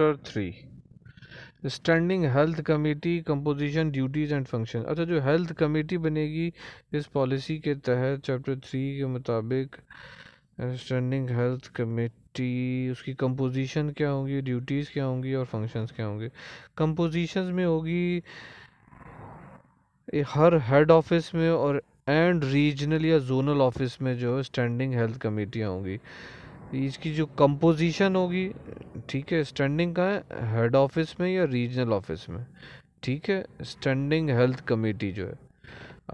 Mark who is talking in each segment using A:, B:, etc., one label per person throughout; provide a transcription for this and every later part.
A: chapter three standing health committee composition duties and function अच्छा जो health committee बनेगी इस पॉलिसी के तहत चैप्टर थ्री के मुताबिक स्टैंडिंग हेल्थ कमेटी उसकी कंपोजिशन क्या होंगी ड्यूटीज़ क्या होंगी और फंक्शंस क्या होंगे कंपोजिशन में होगी हर हेड ऑफिस में और एंड रीजनल या जोनल ऑफिस में जो स्टैंडिंग हेल्थ कमेटियाँ होंगी इसकी जो कंपोजिशन होगी ठीक है स्टैंडिंग कहाँ है हेड ऑफिस में या रीजनल ऑफिस में ठीक है स्टैंडिंग हेल्थ कमेटी जो है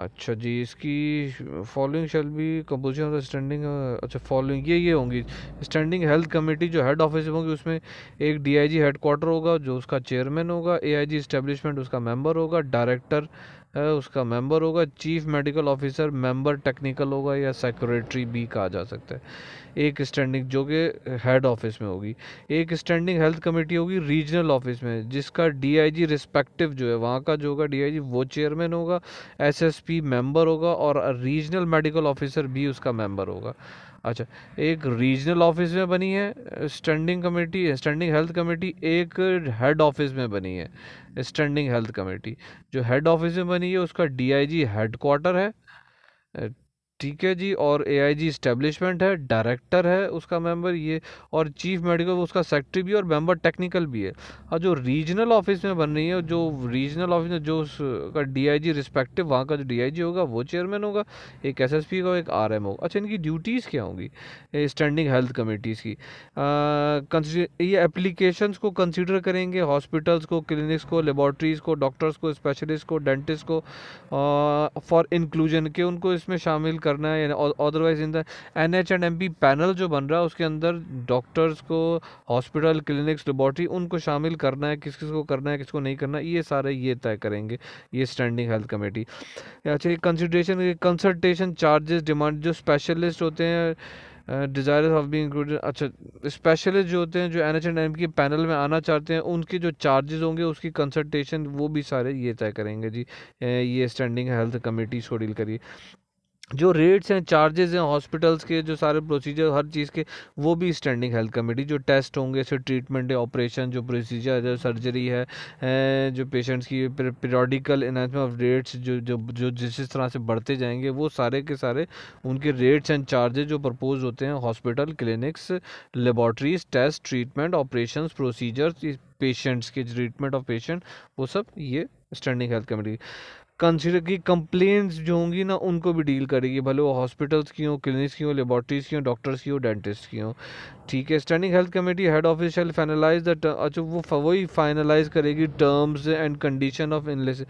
A: अच्छा जी इसकी फॉलोइंग शेल भी कंपोजिशन ऑफ स्टैंडिंग अच्छा फॉलोइंग ये ये होंगी स्टैंडिंग हेल्थ कमेटी जो हेड ऑफिस होगी उसमें एक डीआईजी हेडक्वार्टर होगा जो उसका चेयरमैन होगा एआईजी आई उसका मेंबर होगा डायरेक्टर उसका मेंबर होगा chief medical officer member technical होगा या सेक्रेटरी भी कहा जा सकता है एक स्टैंडिंग जो कि हेड ऑफिस में होगी एक स्टैंडिंग हेल्थ कमेटी होगी रीजनल ऑफिस में जिसका डीआईजी रिस्पेक्टिव जो है वहाँ का जो होगा डीआईजी वो चेयरमैन होगा एसएसपी मेंबर होगा और रीजनल मेडिकल ऑफिसर भी उसका मेंबर होगा अच्छा एक रीजनल ऑफिस में बनी है standing committee standing health committee एक हेड ऑफिस में बनी है स्टैंडिंग हेल्थ कमेटी जो हेड ऑफिस में बनी है उसका डीआईजी हेड क्वार्टर है ठीक है जी और ए आई जी इस्टेब्लिशमेंट है डायरेक्टर है उसका मेंबर ये और चीफ मेडिकल उसका सेक्रेटरी भी और मेंबर टेक्निकल भी है और जो रीजनल ऑफिस में बन रही है जो रीजनल ऑफिस में जो उसका डी आई जी रिस्पेक्टिव वहाँ का जो डी आई जी होगा वो चेयरमैन होगा एक एस एस पी का एक आर एम होगा अच्छा इनकी ड्यूटीज़ क्या होंगी स्टैंडिंग हेल्थ कमेटीज़ की आ, ये एप्लीकेशन को कंसिडर करेंगे हॉस्पिटल्स को क्लिनिक्स को लेबॉरटरीज को डॉक्टर्स को स्पेशलिस्ट को डेंटिस्ट को फॉर इंक्लूजन के उनको इसमें शामिल करना है otherwise in the N H and M P panel जो बन रहा है उसके अंदर डॉक्टर्स को हॉस्पिटल क्लिनिक्स लेबॉर्ट्री उनको शामिल करना है किस किस को करना है किसको नहीं करना ये सारे ये तय करेंगे ये स्टैंडिंग हेल्थ कमेटी अच्छा कंसिडरेशन कंसल्टेशन चार्जेस डिमांड जो स्पेशलिस्ट होते हैं डिज़ायर ऑफ बी इंक्लूडेड अच्छा स्पेशलिस्ट जो होते हैं जो एन एच एंड एम के पैनल में आना चाहते हैं उनके जो चार्जेस होंगे उसकी कंसल्टेशन वो भी सारे ये तय करेंगे जी ये स्टैंडिंग हेल्थ कमेटी शोडील करिए जो रेट्स हैं चार्जेस हैं हॉस्पिटल्स के जो सारे प्रोसीजर हर चीज़ के वो भी स्टैंडिंग हेल्थ कमेटी जो टेस्ट होंगे जैसे ट्रीटमेंट है ऑपरेशन जो प्रोसीजर है सर्जरी है जो पेशेंट्स की पीरियडिकल इनहेंसमेंट ऑफ रेट्स जो जो जो जिस जिस तरह से बढ़ते जाएंगे वो सारे के सारे उनके रेट्स एंड चार्जेज जो प्रपोज होते हैं hospital clinics laboratories test treatment operation procedures patients के ट्रीटमेंट ऑफ पेशेंट वो सब ये स्टैंडिंग हेल्थ कमेटी कंसिडर की कंप्लेंट्स जो होंगी ना उनको भी डील करेगी भले वो हॉस्पिटल्स की हों क्लिनिक्स की हों लेबॉट्रीज़ की हों डॉक्टर्स की हों डेंटिस्ट की हों ठीक है standing health committee head office shall finalise the अच्छा वो वही फाइनलाइज करेगी टर्म्स एंड कंडीशन ऑफ इनलेस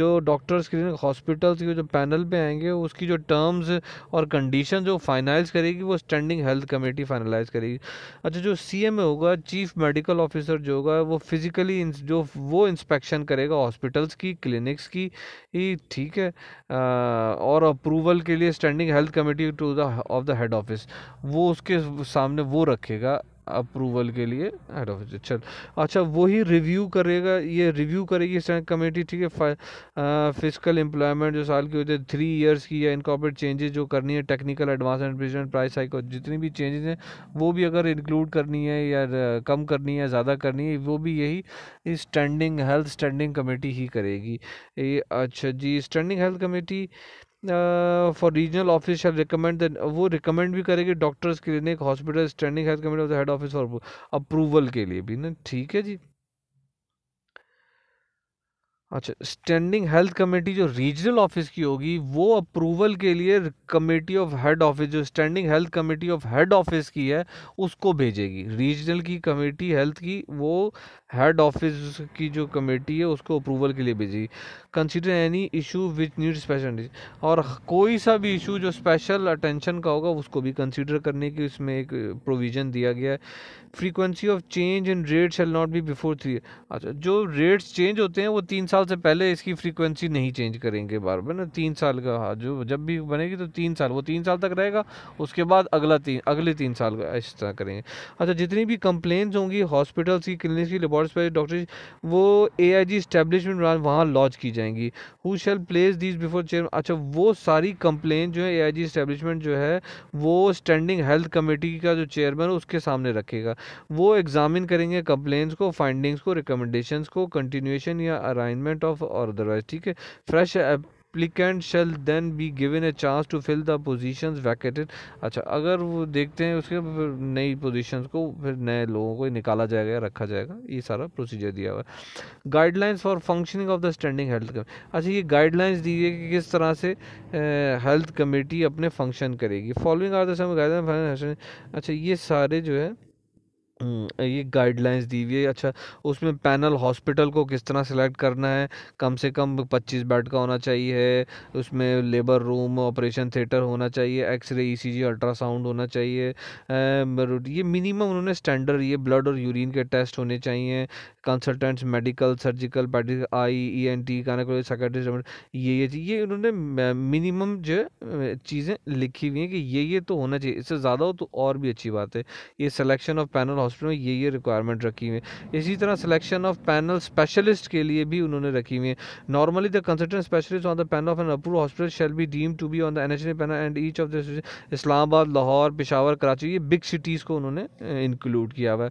A: जो डॉक्टर्स क्लिनिक हॉस्पिटल्स की जो पैनल पे आएंगे उसकी जो टर्म्स और कंडीशन जो फाइनलाइज करेगी वो स्टैंडिंग हेल्थ कमेटी फाइनलाइज करेगी अच्छा जो सी होगा चीफ मेडिकल ऑफिसर जो होगा वो फिजिकली जो वो इंस्पेक्शन करेगा हॉस्पिटल्स की क्लिनिक्स की ये ठीक है आ, और अप्रूवल के लिए standing health committee to the of the head office वो उसके सामने वो रखेगा अप्रूवल के लिए हेड ऑफ चल अच्छा वही रिव्यू करेगा ये रिव्यू करेगी स्टैंड कमेटी ठीक है फिजिकल एम्प्लॉयमेंट जो साल की होती है थ्री इयर्स की या इनकॉपरेट चेंजेस जो करनी है technical advance admission price hike जितनी भी चेंजेस हैं वो भी अगर इंक्लूड करनी है या कम करनी है ज़्यादा करनी है वो भी यही स्टैंडिंग हेल्थ स्टैंडिंग कमेटी ही करेगी ये अच्छा जी standing health committee for regional office shall recommend वो रिकमेंड भी करेगी doctors clinic hospital standing health committee of the head office for approval के लिए भी ना ठीक है जी अच्छा स्टैंडिंग हेल्थ कमेटी जो रीजनल ऑफिस की होगी वो अप्रूवल के लिए कमेटी ऑफ हेड ऑफिस जो standing health committee of head office की है उसको भेजेगी रीजनल की कमेटी हेल्थ की वो हेड ऑफिस की जो कमेटी है उसको अप्रूवल के लिए भेजी consider any issue which need special और कोई सा भी इशू जो स्पेशल अटेंशन का होगा उसको भी कंसिडर करने की उसमें एक प्रोविज़न दिया गया है frequency of change in rate shall not be before three अच्छा जो रेट्स चेंज होते हैं वो तीन साल से पहले इसकी फ्रीक्वेंसी नहीं चेंज करेंगे बार बार ना तीन साल का हाँ जो जब भी बनेगी तो तीन साल वो तीन साल तक रहेगा उसके बाद अगला तीन अगले तीन साल का इस तरह करेंगे अच्छा जितनी भी कंप्लेन होंगी हॉस्पिटल्स की क्लिनिक्स की लेबॉर्ट और स्पेशल डॉक्टर वो ए आई जी इस्टेब्लिशमेंट वहाँ लॉन्च की जाएंगी who shall place these before chairman अच्छा वो सारी कंप्लेन जो है ए आई जी इस्टेब्लिशमेंट जो है वो स्टैंडिंग हेल्थ कमेटी का जो चेयरमैन है उसके सामने रखेगा वो एग्जामिन करेंगे कंप्लेन्स को फाइंडिंग्स को रिकमेंडेशंस को कंटिन्यूएशन या अलाइनमेंट ऑफ और अदरवाइज ठीक है fresh applicant shall then be given a chance to fill the position vacated अच्छा अगर वो देखते हैं उसके फिर नई पोजिशन को फिर नए लोगों को निकाला जाएगा रखा जाएगा ये सारा प्रोसीजर दिया हुआ है guidelines for functioning of the standing health committee अच्छा ये गाइडलाइंस दी गई कि किस तरह से हेल्थ कमेटी अपने फंक्शन करेगी following are the some guideline अच्छा ये सारे जो है हम्म, ये गाइडलाइंस दी हुई है अच्छा उसमें पैनल हॉस्पिटल को किस तरह सेलेक्ट करना है कम से कम 25 बेड का होना चाहिए उसमें लेबर रूम ऑपरेशन थिएटर होना चाहिए एक्सरे ईसीजी अल्ट्रासाउंड होना चाहिए ये मिनिमम उन्होंने स्टैंडर्ड ये ब्लड और यूरिन के टेस्ट होने चाहिए कंसल्टेंट्स मेडिकल सर्जिकल पेडिकल eye E N T gynaecology psychiatrist ये ये ये उन्होंने मिनिमम जो चीज़ें लिखी हुई हैं कि ये ये तो होना चाहिए इससे ज़्यादा हो तो और भी अच्छी बात है ये सिलेक्शन ऑफ पैनल हॉस्पिटल में ये ये रिक्वायरमेंट रखी हुई है इसी तरह सिलेक्शन ऑफ पैनल स्पेशलिस्ट के लिए भी उन्होंने रखी हुई है normally the consultant specialist on the panel of an approve hospital shall be deem to be on the N H panel and each of the Islamabad Lahore Peshawar Karachi ये बिग सिटीज़ को उन्होंने इंक्लूड किया हुआ है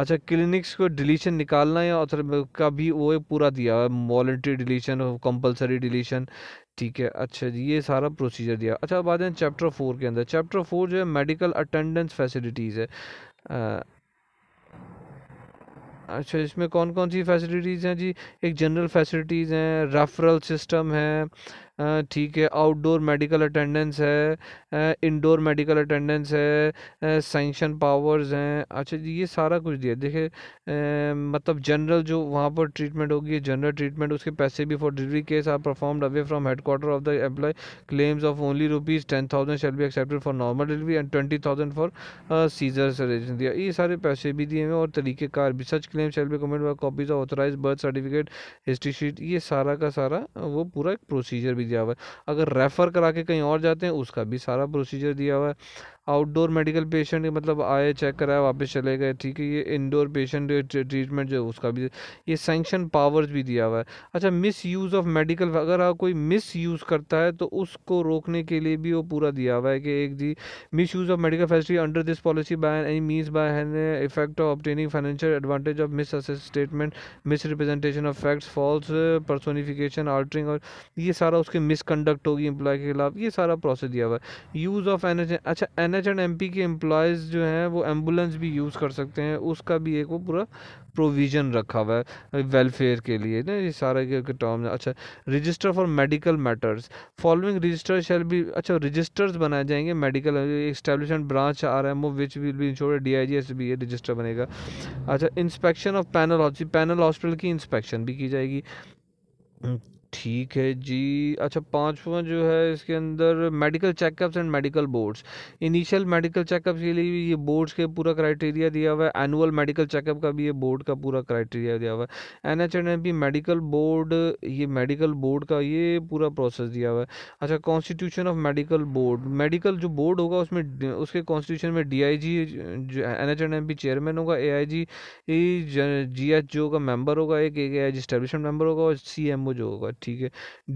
A: अच्छा क्लिनिक्स को डिलीशन निकालना निकालना है ऑथर का भी वो पूरा दिया वॉलेंट्री डिलीशन कंपलसरी डिलीशन ठीक है अच्छा जी ये सारा प्रोसीजर दिया अच्छा बात है चैप्टर फोर के अंदर चैप्टर फोर जो है मेडिकल अटेंडेंस फैसिलिटीज़ है आ, अच्छा इसमें कौन कौन सी फैसिलिटीज़ हैं जी एक जनरल फैसिलिटीज़ हैं रेफरल सिस्टम है ठीक है आउटडोर मेडिकल अटेंडेंस है इंडोर मेडिकल अटेंडेंस है सेंक्शन पावर्स हैं अच्छा ये सारा कुछ दिया देखिए मतलब जनरल जो वहाँ पर ट्रीटमेंट होगी जनरल ट्रीटमेंट उसके पैसे भी for delivery case are perform away from headquarter of the employ claims of only rupees ten thousand shall be accepted for normal delivery and twenty thousand for caesar surgeon दिया ये सारे पैसे भी दिए हुए और तरीक़ेकार भी such claim shall be comment copies of authorise birth certificate history sheet ये सारा का सारा वो पूरा एक प्रोसीजर भी भी दिया हुआ है अगर रेफ़र करा के कहीं और जाते हैं उसका भी सारा प्रोसीजर दिया हुआ है आउटडोर मेडिकल पेशेंट मतलब आए चेक कराया वापस चले गए ठीक है ये इंडोर पेशेंट ट्रीटमेंट जो है उसका भी ये सेंक्शन पावर्स भी दिया हुआ है अच्छा मिस यूज़ ऑफ मेडिकल अगर आप कोई मिस यूज़ करता है तो उसको रोकने के लिए भी वो पूरा दिया हुआ है कि एक जी misuse of medical facility under this policy by any means by an effect of obtaining financial advantage of misstatement misrepresentation of facts false personification altering और ये सारा उसके मिसकंडक्ट होगी एम्प्लॉय के खिलाफ ये सारा प्रोसेस दिया हुआ है यूज़ ऑफ एन अच्छा एन एन एंड एम के एम्प्लॉयज़ जो हैं वो एम्बुलेंस भी यूज़ कर सकते हैं उसका भी एक वो पूरा प्रोविज़न रखा हुआ है वेलफेयर के लिए ना ये सारे के टर्म अच्छा register for medical matters following register shall भी अच्छा रजिस्टर्स बनाए जाएंगे medical establishment branch R M O which will be insure D I G S भी ये रजिस्टर बनेगा अच्छा inspection of panel hospital panel hospital की इंस्पेक्शन भी की जाएगी ठीक है जी अच्छा पाँचवा जो है इसके अंदर medical checkups and medical boards initial medical checkups के लिए ये बोर्ड्स के पूरा क्राइटेरिया दिया हुआ है एनुअल मेडिकल चेकअप का भी ये बोर्ड का पूरा क्राइटेरिया दिया हुआ है N H and M P medical board ये मेडिकल बोर्ड का ये पूरा प्रोसेस दिया हुआ है अच्छा constitution of medical board medical जो बोर्ड होगा उसमें उसके कॉन्स्टिट्यूशन में D I G N H and M P chairman होगा A I ji ji H जो का मेम्बर होगा एक ए आई जी स्टेब्लिशमेंट मेम्बर होगा और सी एम ओ जो होगा ठीक है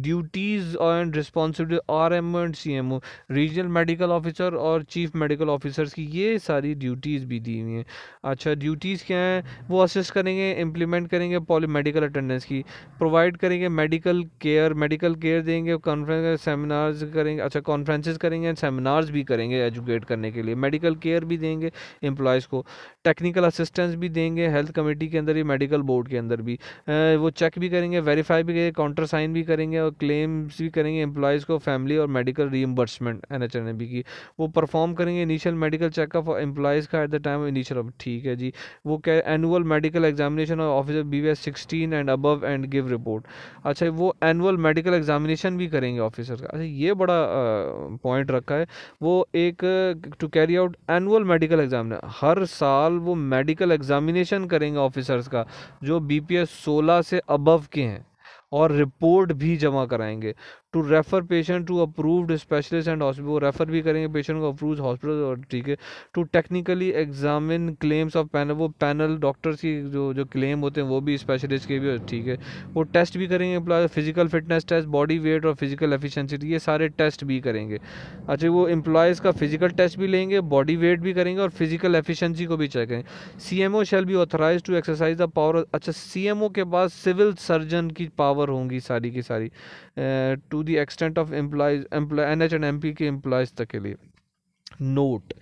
A: duties and responsibility R M and C M O regional medical officer और चीफ मेडिकल ऑफिसर्स की ये सारी ड्यूटीज़ भी दी हुई हैं अच्छा ड्यूटीज़ क्या हैं वो असिस्ट करेंगे इम्प्लीमेंट करेंगे पॉली मेडिकल अटेंडेंस की प्रोवाइड करेंगे मेडिकल केयर मेडिकल केयर देंगे कॉन्फ्रेंस सेमिनार्स करेंगे अच्छा कॉन्फ्रेंसिस करेंगे एंड सेमिनार्स भी करेंगे एजुकेट करने के लिए मेडिकल केयर भी देंगे एम्प्लॉयज़ को टेक्निकल असिस्टेंस भी देंगे हेल्थ कमेटी के अंदर ही मेडिकल बोर्ड के अंदर भी वो चेक भी करेंगे वेरीफाई भी करेंगे काउंटर साइन साइन भी करेंगे और क्लेम्स भी करेंगे एम्प्लॉयज़ को फैमिली और medical reimbursement N H N B की वो परफॉर्म करेंगे इनिशियल मेडिकल चेकअप और एम्प्लॉयज़ का एट द टाइम इनिशियल ठीक है जी वो क्या एनुअल मेडिकल एग्जामिनेशन और officer B V S sixteen and above and give report अच्छा वो एनुअल मेडिकल एग्जामिनेशन भी करेंगे ऑफिसर का अच्छा ये बड़ा पॉइंट रखा है वो एक to carry out annual medical exam हर साल वो मेडिकल एग्जामिनेशन करेंगे ऑफिसर्स का जो बी पी एस सोलह से अबव के हैं और रिपोर्ट भी जमा कराएंगे to refer patient to approved specialist and hospital refer भी करेंगे पेशेंट को अप्रूव हॉस्पिटल और ठीक है to technically examine claims of panel वो पैनल डॉक्टर्स की जो जो क्लेम होते हैं वो भी स्पेशलिस्ट के भी ठीक है वो टेस्ट भी करेंगे plus physical fitness test body weight और फिजिकल एफिशेंसी ये सारे टेस्ट भी करेंगे अच्छा वो एम्प्लॉयज़ का फिजिकल टेस्ट भी लेंगे बॉडी वेट भी करेंगे और फिजिकल एफिशेंसी को भी चेक करेंगे सी एम ओ शैल भी authorise to exercise the power अच्छा सी एम ओ के पास सिविल सर्जन की पावर आवर होंगी सारी की सारी to the extent of employees employee N H and M P के एम्प्लॉयज़ तक के लिए note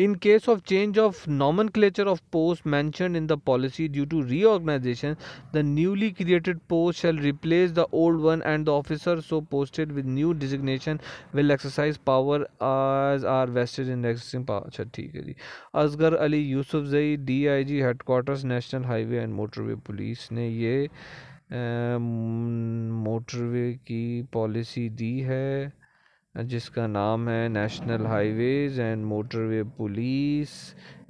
A: in case of change of nomenclature of post mention in the policy due to reorganisation the newly created post shall replace the old one and the officer so posted with new designation will exercise power as are vested in existing power अच्छा ठीक है जी Asghar Ali Yousafzai D I G headquarters national highway and motorway police ने ये motorway की policy दी है जिसका नाम है national highways and motorway police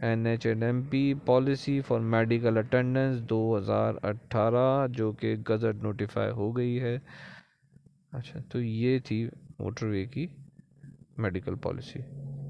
A: N H N M P policy for medical attendance 2018 जो कि गज़ट नोटिफाई हो गई है अच्छा तो ये थी मोटरवे की मेडिकल पॉलिसी